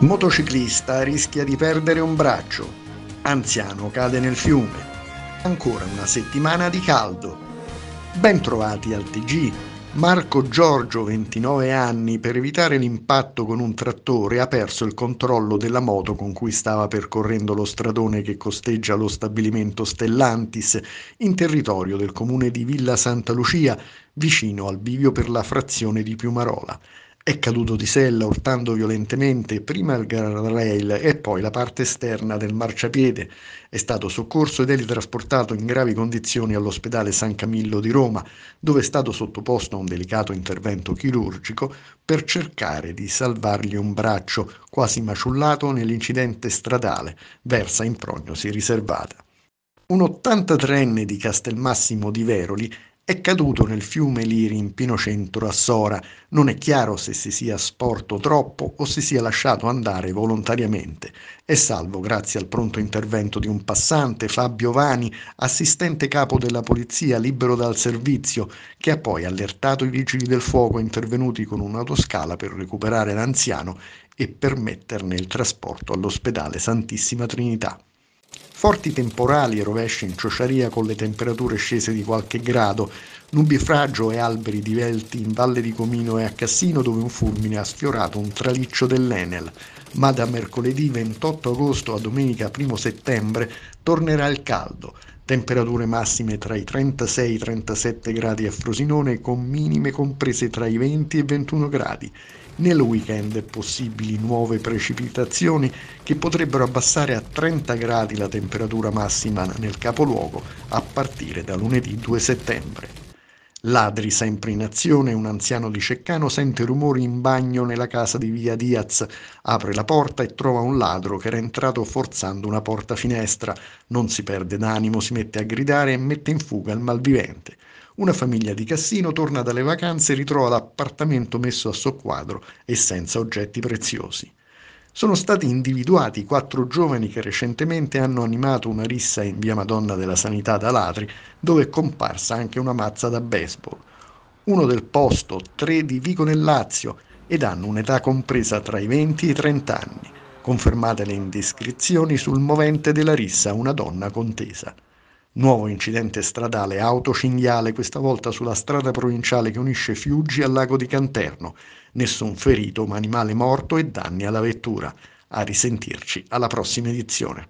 Motociclista rischia di perdere un braccio. Anziano cade nel fiume. Ancora una settimana di caldo. Bentrovati al TG. Marco Giorgio, 29 anni, per evitare l'impatto con un trattore ha perso il controllo della moto con cui stava percorrendo lo stradone che costeggia lo stabilimento Stellantis in territorio del comune di Villa Santa Lucia, vicino al bivio per la frazione di Piumarola. È caduto di sella urtando violentemente prima il guardrail e poi la parte esterna del marciapiede. È stato soccorso ed è trasportato in gravi condizioni all'ospedale San Camillo di Roma, dove è stato sottoposto a un delicato intervento chirurgico per cercare di salvargli un braccio quasi maciullato nell'incidente stradale, versa in prognosi riservata. Un 83enne di Castelmassimo di Veroli è caduto nel fiume Liri in Pino Centro a Sora. Non è chiaro se si sia sporto troppo o se sia lasciato andare volontariamente. È salvo grazie al pronto intervento di un passante, Fabio Vani, assistente capo della polizia libero dal servizio, che ha poi allertato i vigili del fuoco intervenuti con un'autoscala per recuperare l'anziano e permetterne il trasporto all'ospedale Santissima Trinità. Forti temporali e rovesci in Ciociaria con le temperature scese di qualche grado, nubifragio e alberi divelti in Valle di Comino e a Cassino dove un fulmine ha sfiorato un traliccio dell'Enel, ma da mercoledì 28 agosto a domenica 1 settembre tornerà il caldo, temperature massime tra i 36 e i 37 gradi a Frosinone con minime comprese tra i 20 e i 21 gradi. Nel weekend possibili nuove precipitazioni che potrebbero abbassare a 30 gradi la temperatura massima nel capoluogo a partire da lunedì 2 settembre. Ladri sempre in azione, un anziano di Ceccano sente rumori in bagno nella casa di via Diaz, apre la porta e trova un ladro che era entrato forzando una porta finestra, non si perde d'animo, si mette a gridare e mette in fuga il malvivente. Una famiglia di Cassino torna dalle vacanze e ritrova l'appartamento messo a soqquadro e senza oggetti preziosi sono stati individuati quattro giovani che recentemente hanno animato una rissa in via Madonna della Sanità da Latri, dove è comparsa anche una mazza da baseball. Uno del posto, tre di Vico nel Lazio, ed hanno un'età compresa tra i 20 e i 30 anni. Confermate le indiscrezioni sul movente della rissa una donna contesa. Nuovo incidente stradale, autocinghiale, questa volta sulla strada provinciale che unisce Fiuggi al lago di Canterno. Nessun ferito, ma animale morto e danni alla vettura. A risentirci alla prossima edizione.